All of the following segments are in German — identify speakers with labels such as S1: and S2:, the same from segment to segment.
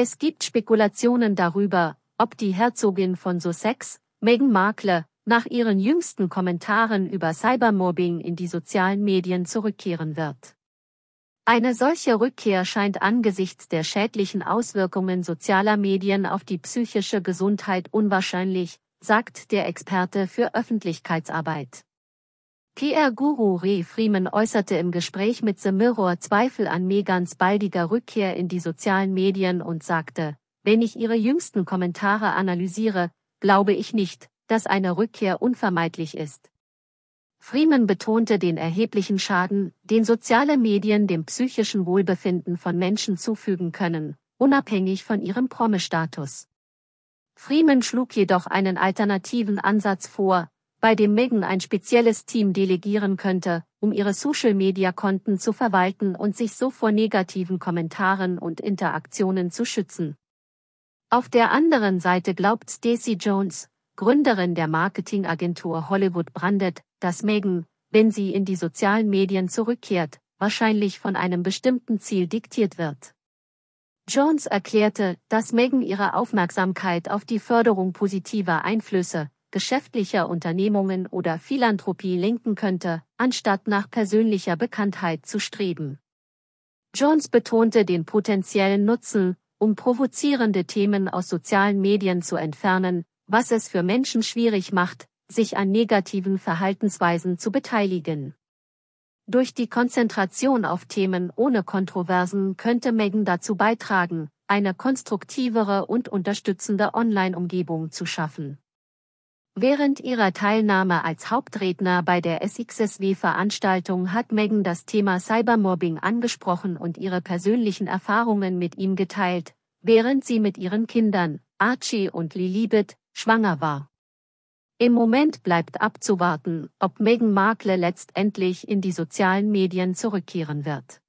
S1: Es gibt Spekulationen darüber, ob die Herzogin von Sussex, Meghan Markle, nach ihren jüngsten Kommentaren über Cybermobbing in die sozialen Medien zurückkehren wird. Eine solche Rückkehr scheint angesichts der schädlichen Auswirkungen sozialer Medien auf die psychische Gesundheit unwahrscheinlich, sagt der Experte für Öffentlichkeitsarbeit. PR-Guru Ray Freeman äußerte im Gespräch mit The Mirror Zweifel an Megans baldiger Rückkehr in die sozialen Medien und sagte, wenn ich ihre jüngsten Kommentare analysiere, glaube ich nicht, dass eine Rückkehr unvermeidlich ist. Freeman betonte den erheblichen Schaden, den soziale Medien dem psychischen Wohlbefinden von Menschen zufügen können, unabhängig von ihrem promi Freeman schlug jedoch einen alternativen Ansatz vor, bei dem Megan ein spezielles Team delegieren könnte, um ihre Social-Media-Konten zu verwalten und sich so vor negativen Kommentaren und Interaktionen zu schützen. Auf der anderen Seite glaubt Stacey Jones, Gründerin der Marketingagentur Hollywood Branded, dass Megan, wenn sie in die sozialen Medien zurückkehrt, wahrscheinlich von einem bestimmten Ziel diktiert wird. Jones erklärte, dass Megan ihre Aufmerksamkeit auf die Förderung positiver Einflüsse, geschäftlicher Unternehmungen oder Philanthropie lenken könnte, anstatt nach persönlicher Bekanntheit zu streben. Jones betonte den potenziellen Nutzen, um provozierende Themen aus sozialen Medien zu entfernen, was es für Menschen schwierig macht, sich an negativen Verhaltensweisen zu beteiligen. Durch die Konzentration auf Themen ohne Kontroversen könnte Megan dazu beitragen, eine konstruktivere und unterstützende Online-Umgebung zu schaffen. Während ihrer Teilnahme als Hauptredner bei der SXSW-Veranstaltung hat Megan das Thema Cybermobbing angesprochen und ihre persönlichen Erfahrungen mit ihm geteilt, während sie mit ihren Kindern, Archie und Lilibet, schwanger war. Im Moment bleibt abzuwarten, ob Megan Markle letztendlich in die sozialen Medien zurückkehren wird.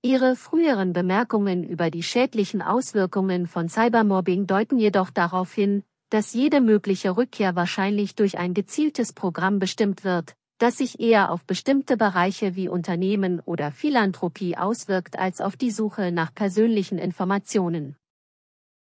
S1: Ihre früheren Bemerkungen über die schädlichen Auswirkungen von Cybermobbing deuten jedoch darauf hin, dass jede mögliche Rückkehr wahrscheinlich durch ein gezieltes Programm bestimmt wird, das sich eher auf bestimmte Bereiche wie Unternehmen oder Philanthropie auswirkt als auf die Suche nach persönlichen Informationen.